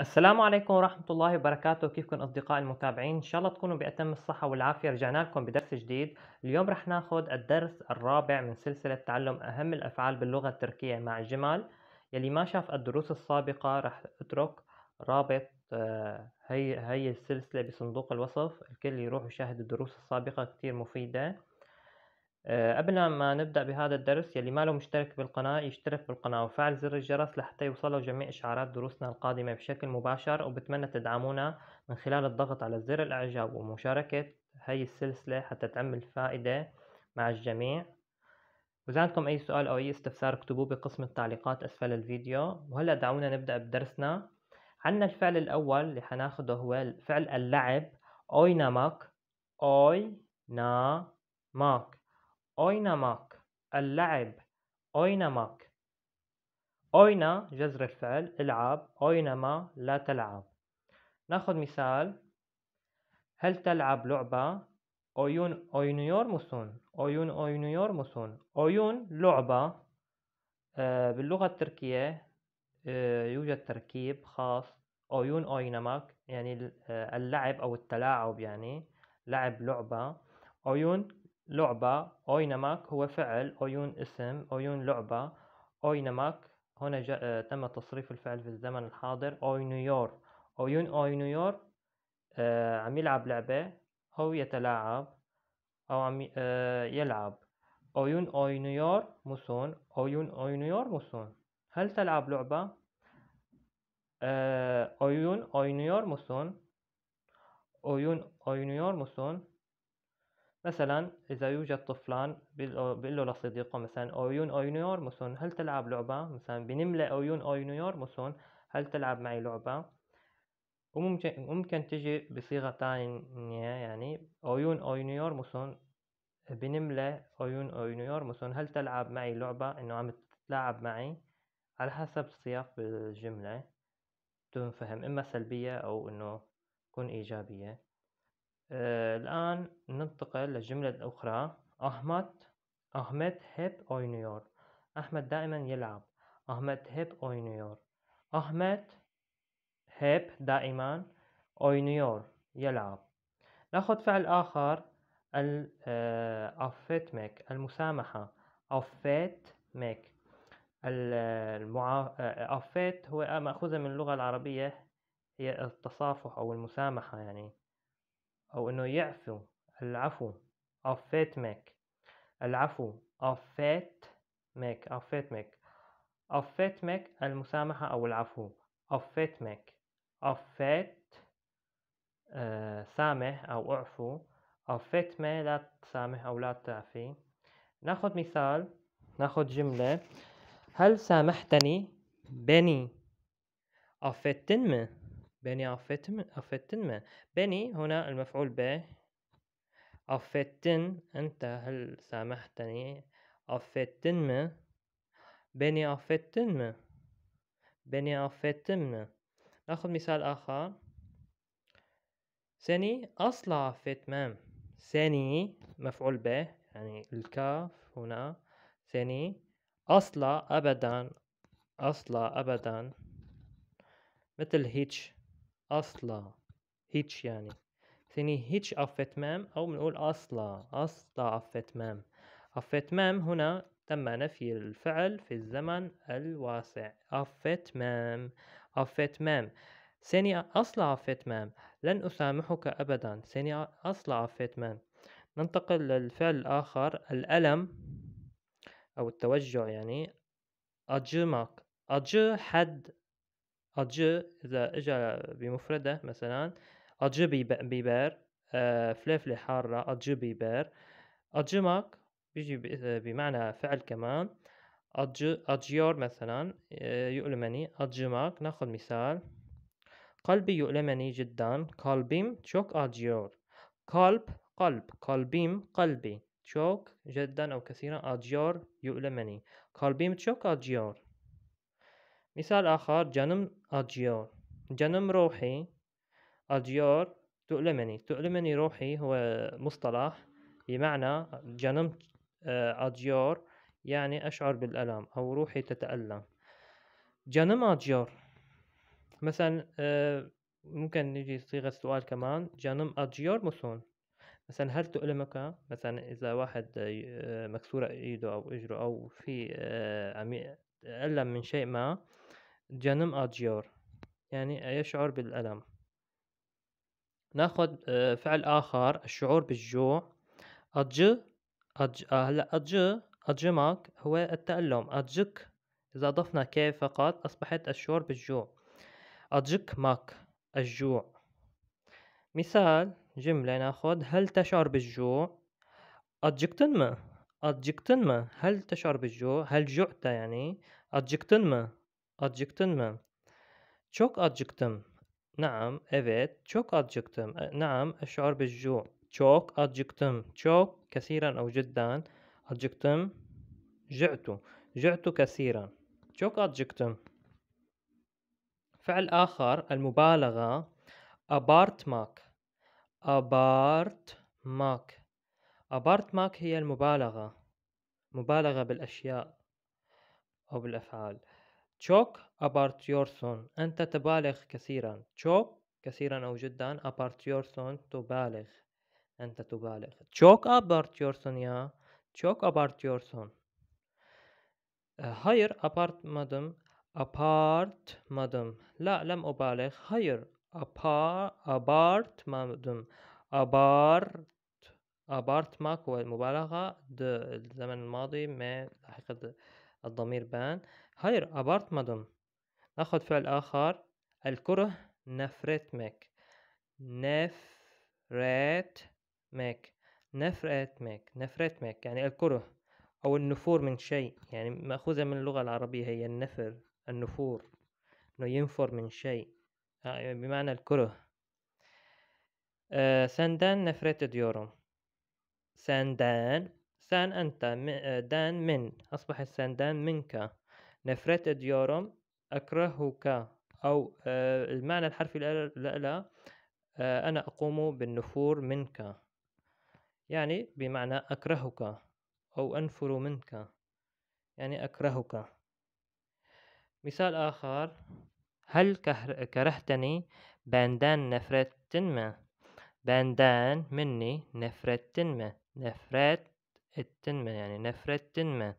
السلام عليكم ورحمة الله وبركاته كيفكم أصدقائي المتابعين إن شاء الله تكونوا بأتم الصحة والعافية رجعنا لكم بدرس جديد اليوم رح ناخذ الدرس الرابع من سلسلة تعلم أهم الأفعال باللغة التركية مع الجمال يلي ما شاف الدروس السابقة رح أترك رابط آه، هي هي السلسلة بصندوق الوصف الكل يروح يشاهد الدروس السابقة كتير مفيدة آه، قبل ما نبدأ بهذا الدرس يلي ما له مشترك بالقناة يشترك بالقناة وفعل زر الجرس لحتى يوصله جميع إشعارات دروسنا القادمة بشكل مباشر وبتمنى تدعمونا من خلال الضغط على زر الإعجاب ومشاركة هاي السلسلة حتى تعمل فائده مع الجميع وإذا عندكم أي سؤال أو أي استفسار اكتبوه بقسم التعليقات أسفل الفيديو وهلأ دعونا نبدأ بدرسنا عنا الفعل الأول اللي حناخده هو فعل اللعب أوي نامك أوينماك اللعب. أوينماك أوينا جزر جذر الفعل العب أوينما لا تلعب ناخد مثال هل تلعب لعبة أويون أوينيور مسون أويون أوينيور مسون أويون لعبة آه، باللغة التركية آه، يوجد تركيب خاص أويون أوينماك يعني آه، اللعب أو التلاعب يعني لعب لعبة أويون لعبة أوينماك هو فعل أويون اسم أويون لعبة أوينماك هنا جاء آه، تم تصريف الفعل في الزمن الحاضر أوينيور أويون أوينيور آه عم يلعب لعبة هو يتلاعب أو عم آه يلعب أويون أوينيور مسون أويون أوينيور مسون هل تلعب لعبة؟ آه أويون أوينيور مسون أويون أوينيور مسون مثلا إذا يوجد طفلان بيقول له لصديقه مثلا أويون نيور مسون هل تلعب لعبة مثلا بنملة أويون نيور مسون هل تلعب معي لعبة وممكن ممكن تجي بصيغة تانية يعني أويون نيور مسون بنملة أويون نيور مسون هل تلعب معي لعبة إنه عم تتلاعب معي على حسب سياق الجملة تنفهم إما سلبية أو إنه تكون إيجابية آه، الآن ننتقل للجملة الأخرى أحمد أحمد هب أوينيور أحمد دائما يلعب. أحمد هب أوينيور أحمد هب دائما أوينيور يلعب. ناخذ فعل آخر آه، ميك المسامحة أفتمك المعا... آه، أفيت هو مأخوذة من اللغة العربية هي التصافح أو المسامحة يعني أو إنه يعفو العفو عفيت ماك العفو عفيت ماك عفيت ماك عفيت ماك المسامحة أو العفو عفيت ماك عفيت سامح أو اعفو عفيت ما لا تسامح أو لا تعفي ناخد مثال ناخد جملة هل سامحتني بني عفيت ما بني أفتن ما بني هنا المفعول به أفتن أنت هل سامحتني ما بني ما بني ما ناخذ مثال آخر سني أصلع مام سني مفعول به يعني الكاف هنا سني أصلع أبدا أصلع أبدا مثل هيتش اصلا هيتش يعني ثاني هيتش افتمام او بنقول اصلا اصلا افتمام افتمام هنا تم نفي الفعل في الزمن الواسع افتمام افتمام ثاني أصلع فيتمام لن أسامحك أبدا ثاني أصلع فيتمام ننتقل للفعل الآخر الألم أو التوجع يعني أجمك أج حد أج اذا إجا بمفرده مثلا أج بيبار آه، فلفلة حاره أج بيبار اتجمك بيجي بمعنى فعل كمان أجيور مثلا آه، يؤلمني أجمك ناخد مثال قلبي يؤلمني جدا قلبيم تشوك أجيور قلب قلب قلبيم قلبي تشوك جدا أو كثيرا أجيور يؤلمني قلبيم تشوك أجيور مثال آخر جانم أجيار جانم روحي أجيار تؤلمني تؤلمني روحي هو مصطلح بمعنى جانم أجيار يعني أشعر بالألم أو روحي تتألم جانم أجيار مثلا ممكن نجي صيغة سؤال كمان جانم أجيار مسون مثلا هل تؤلمك مثلا إذا واحد مكسورة إيده أو إجره أو في ألم من شيء ما جانم أجيور يعني يشعر بالألم ناخذ اه، فعل آخر الشعور بالجوع أج أج اه، هلا أج أجمك هو التألم أجك إذا أضفنا ك فقط أصبحت الشعور بالجوع أجك ماك الجوع مثال جملة ناخذ هل تشعر بالجوع أجكتن ما أجكتن ما هل تشعر بالجوع هل جعت يعني أجكتن ما Acıktın mı? Çok acıktım. Naam, evet. Çok acıktım. E, naam, أشعر بالجوع. Çok acıktım. Çok كثيرا أو جدا. Acıktım. جعت. جعت كثيرا. Çok acıktım. فعل آخر المبالغة أبارت ماك أبارت ماك أبارت ماك هي المبالغة مبالغة بالأشياء أو بالأفعال çok abartıyorsun أنت تبالغ كثيرا çok كثيرا أو جدا abartıyorsun تبالغ أنت تبالغ çok abartıyorsun ya çok abartıyorsun hayır abartmadım abartmadım la lem ubalغ hayır apar abartmadım abart abartmak والمبالغة د الزمن الماضي ما لاحقة الضمير بان هاير ابارتمدم ناخد فعل اخر الكره نفرتمك مك نفرتمك نفرتمك يعني الكره او النفور من شيء يعني ماخوذه من اللغه العربيه هي النفر النفور انه ينفر من شيء آه، بمعنى الكره آه، سندان نفرت ديورم سندان سان أنت آه، دان من أصبح السندان منك نفرت ديارم أكرهك أو آه، المعنى الحرفي لها آه، أنا أقوم بالنفور منك يعني بمعنى أكرهك أو أنفر منك يعني أكرهك مثال آخر هل كرهتني بندان نفرت تنمى بندان مني نفرت تنمى نفرت التنمى يعني نفرت تنمى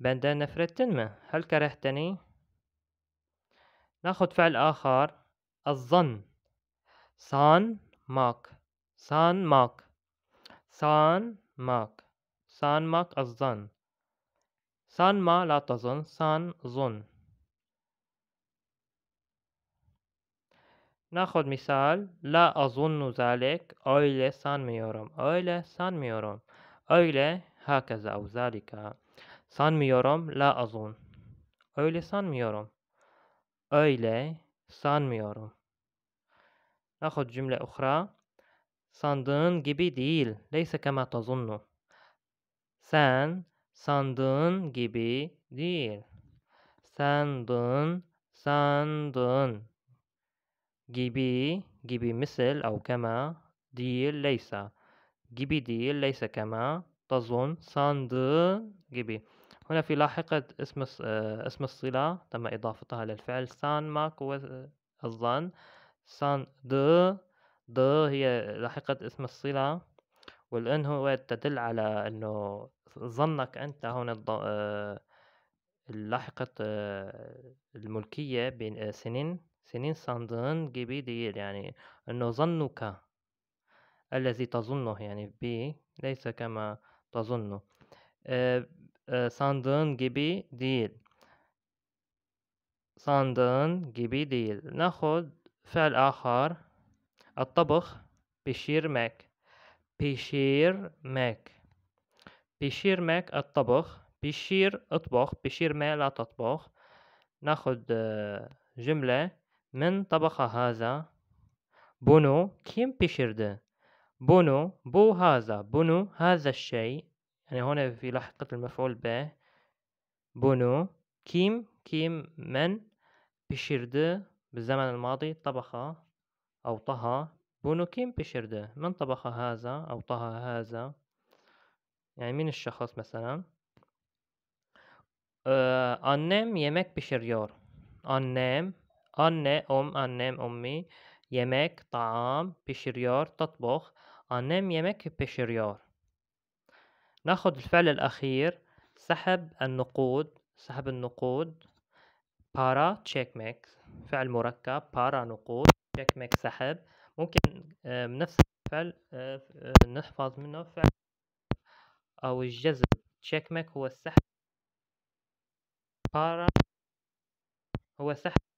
بندى نفرد ما هل كرهتني؟ ناخد فعل آخر الظن صان ماك صان ماك صان ماك صان ماك الظن صان ما لا تظن صان ظن ناخد مثال لا أظن ذلك أويلة ميورم أويلة ميورم أويلة هكذا أو ذلك Sanmıyorum la azun. Öyle sanmıyorum. Öyle sanmıyorum. Nahud cümle uhra. Sandığın gibi değil. Leyse kema tazunnu. Sen sandığın gibi değil. Sandığın, sandığın gibi, gibi misil, av kema değil, leysa. Gibi değil, leyse kema تظن ساند جيبي هنا في لاحقة اسم آه، اسم الصلة تم إضافتها للفعل سان ماك هو آه، الظن سان د د هي لاحقة اسم الصلة والإن هو تدل على أنه ظنك أنت هون آه، لاحقة الملكية بين سنين سنين ساندن جيبي ديل يعني أنه ظنك الذي تظنه يعني بي ليس كما Tazunnu. Ee, e, sandığın gibi değil. Sandığın gibi değil. Nahud fel ahar. Attabık. Pişirmek. Pişirmek. Pişirmek attabık. Pişir ıtbık. Pişirme la tatbık. ناخد جملة من طبخ هذا بونو كيم بيشرده بونو بو هذا بونو هذا الشيء يعني هون في لاحقة المفعول به بونو كيم كيم من pişirdi بالزمن الماضي طبخ أو طهى بونو كيم pişirdi من طبخ هذا أو طهى هذا يعني مين الشخص مثلا أنم آه، يمك yemek أنم أنم أم أنم أمي يمك طعام بشريور تطبخ أنام yemek pişiriyor ناخد الفعل الأخير سحب النقود سحب النقود para ميك فعل مركب para نقود ميك سحب ممكن بنفس آه، الفعل آه، آه، نحفظ منه فعل أو الجذب ميك هو السحب para هو سحب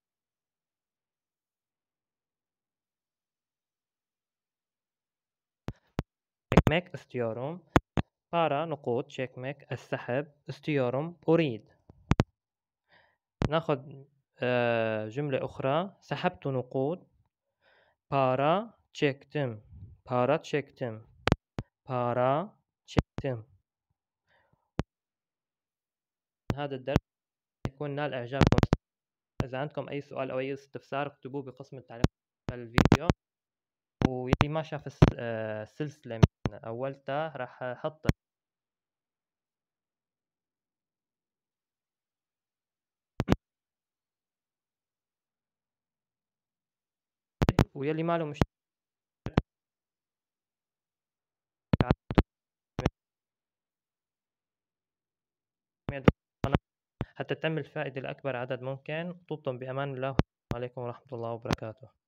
ميك استيارم بارا نقود شيك ميك السحب استيارم أريد ناخذ آه، جملة أخرى سحبت نقود بارا تشيكتم بارا تشيكتم بارا تشيكتم هذا الدرس يكون نال إعجابكم إذا عندكم أي سؤال أو أي استفسار اكتبوه بقسم التعليقات الفيديو واللي ما شاف السلسلة آه، اولته راح احط ويا ما له مش حتى تعمل الفائدة الأكبر عدد ممكن طبتم بأمان الله وعليكم ورحمة الله وبركاته